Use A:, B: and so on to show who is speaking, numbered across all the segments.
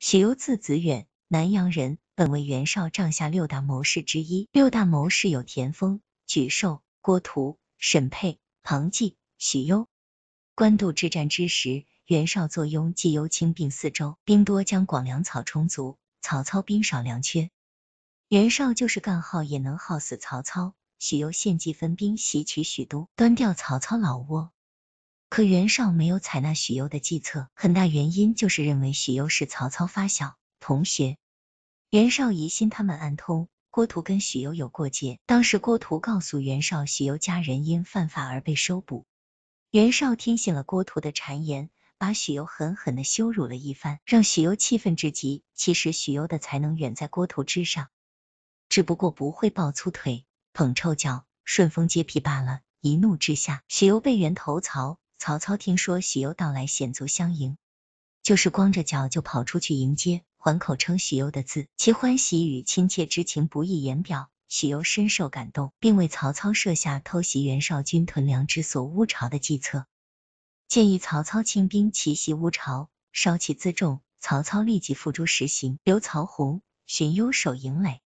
A: 许攸字子远，南阳人，本为袁绍帐下六大谋士之一。六大谋士有田丰、沮授、郭图、沈佩、庞纪、许攸。官渡之战之时，袁绍坐拥冀幽青并四州，兵多将广，粮草充足；曹操兵少粮缺，袁绍就是干耗也能耗死曹操。许攸献计分兵袭取许都，端掉曹操老窝。可袁绍没有采纳许攸的计策，很大原因就是认为许攸是曹操发小同学。袁绍疑心他们暗通郭图，跟许攸有过节。当时郭图告诉袁绍，许攸家人因犯法而被收捕。袁绍听信了郭图的谗言，把许攸狠狠的羞辱了一番，让许攸气愤至极。其实许攸的才能远在郭图之上，只不过不会抱粗腿捧臭脚，顺风接皮罢了。一怒之下，许攸被袁投曹。曹操听说许攸到来，显足相迎，就是光着脚就跑出去迎接，还口称许攸的字，其欢喜与亲切之情不易言表。许攸深受感动，并为曹操设下偷袭袁绍军屯粮之所乌巢的计策，建议曹操亲兵奇袭乌巢，烧其辎重。曹操立即付诸实行，留曹洪、荀攸守营垒，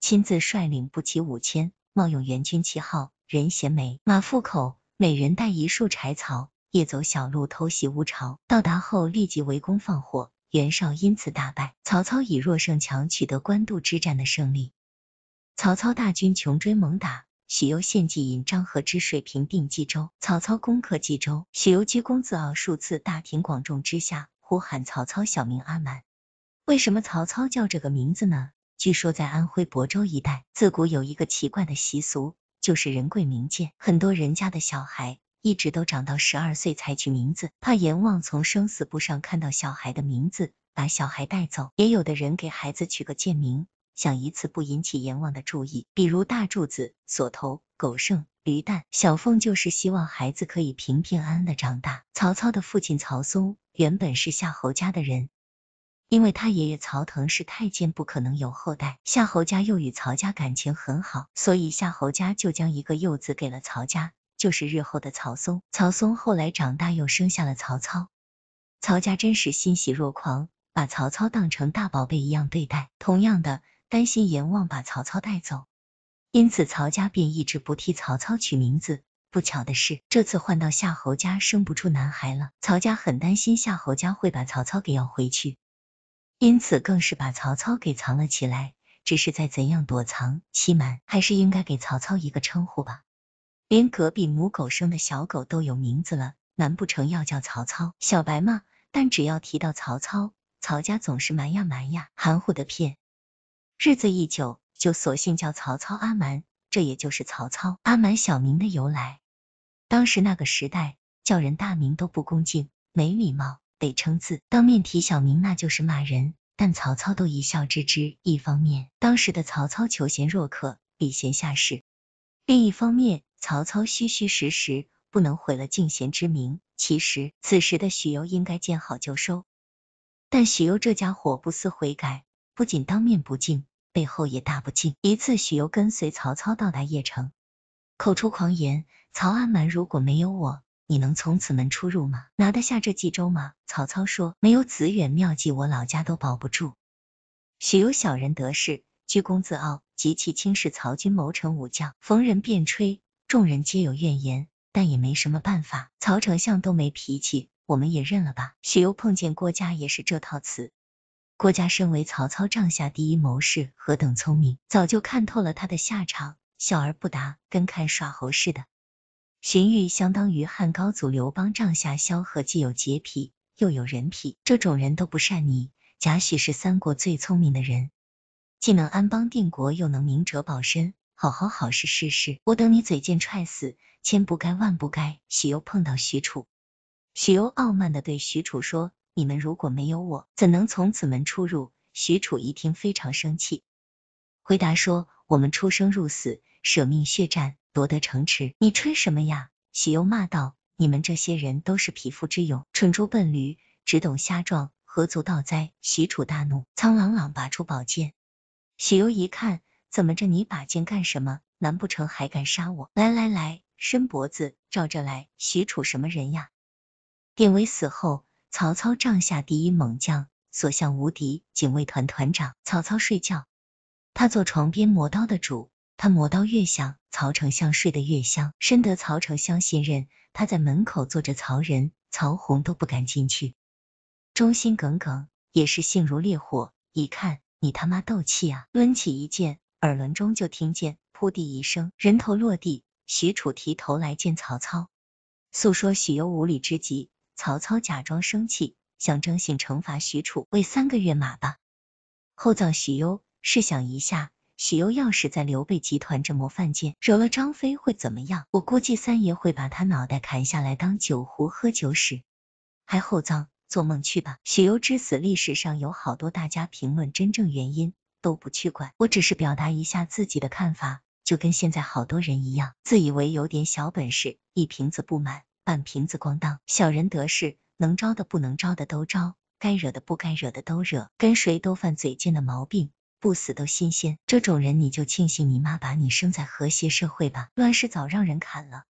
A: 亲自率领步骑五千，冒用袁军旗号，人衔枚，马腹口。每人带一束柴草，夜走小路偷袭乌巢，到达后立即围攻放火，袁绍因此大败，曹操以弱胜强，取得官渡之战的胜利。曹操大军穷追猛打，许攸献计引张合之水平定冀州，曹操攻克冀州，许攸居功自傲，数次大庭广众之下呼喊曹操小名阿瞒。为什么曹操叫这个名字呢？据说在安徽亳州一带，自古有一个奇怪的习俗。就是人贵名贱，很多人家的小孩一直都长到十二岁才取名字，怕阎王从生死簿上看到小孩的名字，把小孩带走。也有的人给孩子取个贱名，想以此不引起阎王的注意，比如大柱子、锁头、狗剩、驴蛋、小凤，就是希望孩子可以平平安安的长大。曹操的父亲曹松原本是夏侯家的人。因为他爷爷曹腾是太监，不可能有后代。夏侯家又与曹家感情很好，所以夏侯家就将一个幼子给了曹家，就是日后的曹嵩。曹嵩后来长大，又生下了曹操。曹家真是欣喜若狂，把曹操当成大宝贝一样对待。同样的，担心阎王把曹操带走，因此曹家便一直不替曹操取名字。不巧的是，这次换到夏侯家生不出男孩了，曹家很担心夏侯家会把曹操给要回去。因此，更是把曹操给藏了起来。只是在怎样躲藏、欺瞒，还是应该给曹操一个称呼吧。连隔壁母狗生的小狗都有名字了，难不成要叫曹操小白吗？但只要提到曹操，曹家总是瞒呀瞒呀，含糊的骗。日子一久，就索性叫曹操阿瞒，这也就是曹操阿瞒小名的由来。当时那个时代，叫人大名都不恭敬、没礼貌。得称字，当面提小名那就是骂人，但曹操都一笑置之。一方面，当时的曹操求贤若渴，礼贤下士；另一方面，曹操虚虚实实，不能毁了敬贤之名。其实，此时的许攸应该见好就收，但许攸这家伙不思悔改，不仅当面不敬，背后也大不敬。一次，许攸跟随曹操到达邺城，口出狂言：“曹阿瞒如果没有我。”你能从此门出入吗？拿得下这冀州吗？曹操说，没有子远妙计，我老家都保不住。许攸小人得势，居功自傲，极其轻视曹军谋臣武将，逢人便吹，众人皆有怨言，但也没什么办法。曹丞相都没脾气，我们也认了吧。许攸碰见郭嘉也是这套词。郭嘉身为曹操帐下第一谋士，何等聪明，早就看透了他的下场，笑而不答，跟看耍猴似的。荀彧相当于汉高祖刘邦帐下萧何，既有洁癖，又有人品，这种人都不善你。贾诩是三国最聪明的人，既能安邦定国，又能明哲保身，好好好事试试。我等你嘴贱踹死，千不该万不该，许攸碰到许褚。许攸傲慢的对许褚说，你们如果没有我，怎能从此门出入？许褚一听非常生气，回答说，我们出生入死。舍命血战，夺得城池。你吹什么呀？许攸骂道：“你们这些人都是匹夫之勇，蠢猪笨驴，只懂瞎撞，何足道哉！”许褚大怒，苍朗朗拔出宝剑。许攸一看，怎么着你把剑干什么？难不成还敢杀我？来来来，伸脖子，照着来！许褚什么人呀？典韦死后，曹操帐下第一猛将，所向无敌，警卫团团长。曹操睡觉，他做床边磨刀的主。他磨刀越响，曹丞相睡得越香，深得曹丞相信任。他在门口坐着，曹仁、曹洪都不敢进去，忠心耿耿，也是性如烈火。一看你他妈斗气啊！抡起一剑，耳轮中就听见扑地一声，人头落地。许褚提头来见曹操，诉说许攸无礼之极。曹操假装生气，象征性惩罚许褚，喂三个月马吧。厚葬许攸。试想一下。许攸要是在刘备集团这么犯贱，惹了张飞会怎么样？我估计三爷会把他脑袋砍下来当酒壶喝酒使，还厚葬，做梦去吧！许攸之死，历史上有好多大家评论，真正原因都不去管，我只是表达一下自己的看法，就跟现在好多人一样，自以为有点小本事，一瓶子不满半瓶子咣当，小人得势，能招的不能招的都招，该惹的不该惹的都惹，跟谁都犯嘴贱的毛病。不死都新鲜，这种人你就庆幸你妈把你生在和谐社会吧，乱世早让人砍了。